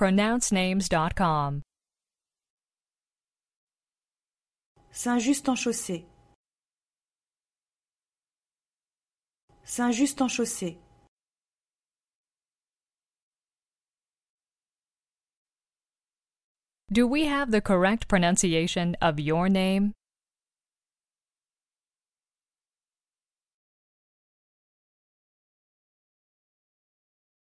pronouncenames.com. Saint-Just-en-Chaussée. Saint-Just-en-Chaussée. Do we have the correct pronunciation of your name?